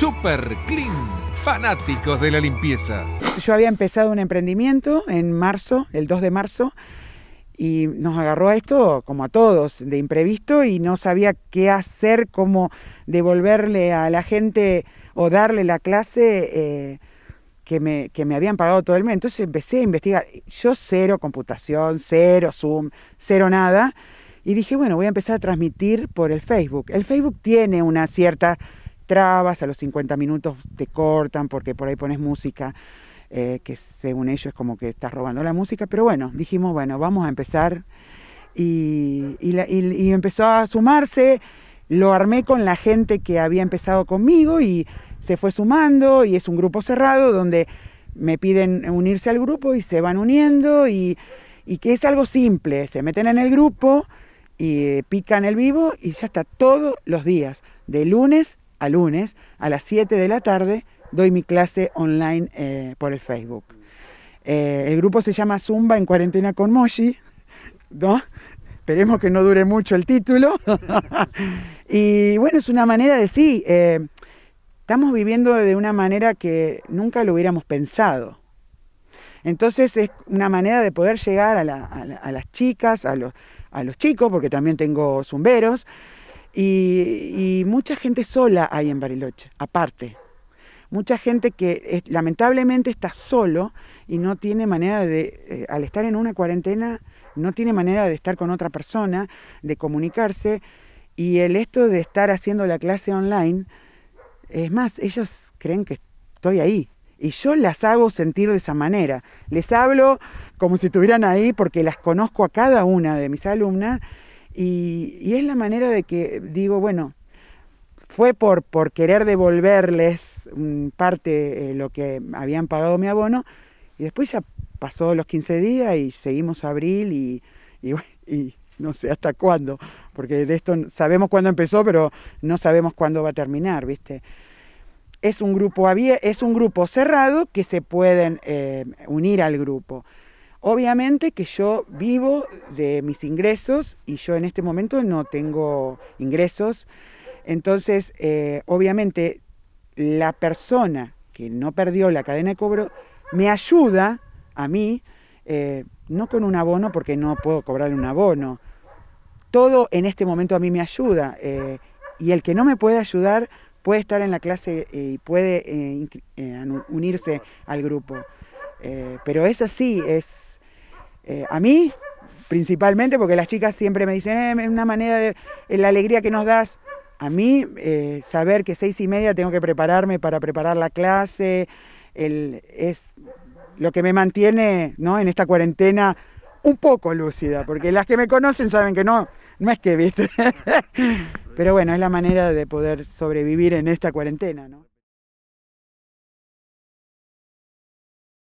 Super Clean fanáticos de la limpieza. Yo había empezado un emprendimiento en marzo, el 2 de marzo, y nos agarró a esto, como a todos, de imprevisto y no sabía qué hacer, cómo devolverle a la gente o darle la clase eh, que, me, que me habían pagado todo el mes. Entonces empecé a investigar. Yo cero computación, cero Zoom, cero nada. Y dije, bueno, voy a empezar a transmitir por el Facebook. El Facebook tiene una cierta trabas, a los 50 minutos te cortan porque por ahí pones música. Eh, que según ellos es como que estás robando la música, pero bueno, dijimos, bueno, vamos a empezar y, empezó a sumarse, lo armé con la gente que había empezado conmigo y se fue sumando y es un grupo cerrado donde me piden unirse al grupo y se van uniendo y, que es algo simple, se meten en el grupo y pican el vivo y ya está todos los días, de lunes a lunes a las 7 de la tarde doy mi clase online eh, por el Facebook. Eh, el grupo se llama Zumba en cuarentena con Moshi, ¿no? Esperemos que no dure mucho el título. y bueno, es una manera de sí, eh, estamos viviendo de una manera que nunca lo hubiéramos pensado. Entonces es una manera de poder llegar a, las chicas, a los chicos, porque también tengo zumberos, y, mucha gente sola hay en Bariloche, aparte. Mucha gente que lamentablemente está solo y no tiene manera de, eh, al estar en una cuarentena, no tiene manera de estar con otra persona, de comunicarse. Y el esto de estar haciendo la clase online, es más, ellos creen que estoy ahí. Y yo las hago sentir de esa manera. Les hablo como si estuvieran ahí porque las conozco a cada una de mis alumnas y, es la manera de que digo, bueno, fue por, por querer devolverles parte eh, lo que habían pagado mi abono y después ya pasó los 15 días y seguimos abril y, y, no sé hasta cuándo, porque de esto sabemos cuándo empezó, pero no sabemos cuándo va a terminar, ¿viste? Es un grupo, es un grupo cerrado que se pueden eh, unir al grupo. Obviamente que yo vivo de mis ingresos y yo en este momento no tengo ingresos. Entonces, eh, obviamente, la persona que no perdió la cadena de cobro me ayuda a mí, eh, no con un abono porque no puedo cobrar un abono. Todo en este momento a mí me ayuda. Eh, y el que no me puede ayudar puede estar en la clase y puede unirse al grupo. pero es así, es eh, a mí principalmente, porque las chicas siempre me dicen, es eh, una manera de eh, la alegría que nos das. A mí, saber que seis y media tengo que prepararme para preparar la clase, es lo que me mantiene ¿no? en esta cuarentena un poco lúcida, porque las que me conocen saben que no, no es que, viste. Pero bueno, es la manera de poder sobrevivir en esta cuarentena, ¿no?